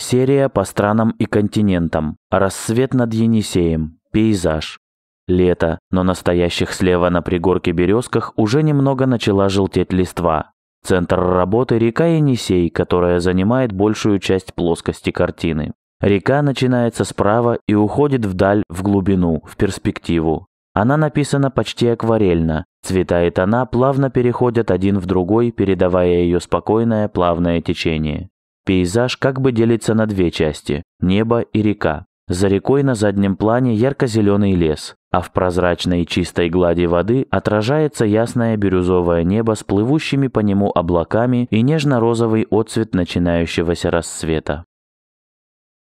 Серия по странам и континентам. Рассвет над Енисеем. Пейзаж. Лето, но настоящих слева на пригорке березках уже немного начала желтеть листва. Центр работы – река Енисей, которая занимает большую часть плоскости картины. Река начинается справа и уходит вдаль, в глубину, в перспективу. Она написана почти акварельно. Цвета и тона плавно переходят один в другой, передавая ее спокойное плавное течение. Пейзаж как бы делится на две части – небо и река. За рекой на заднем плане ярко-зеленый лес, а в прозрачной и чистой глади воды отражается ясное бирюзовое небо с плывущими по нему облаками и нежно-розовый отцвет начинающегося рассвета.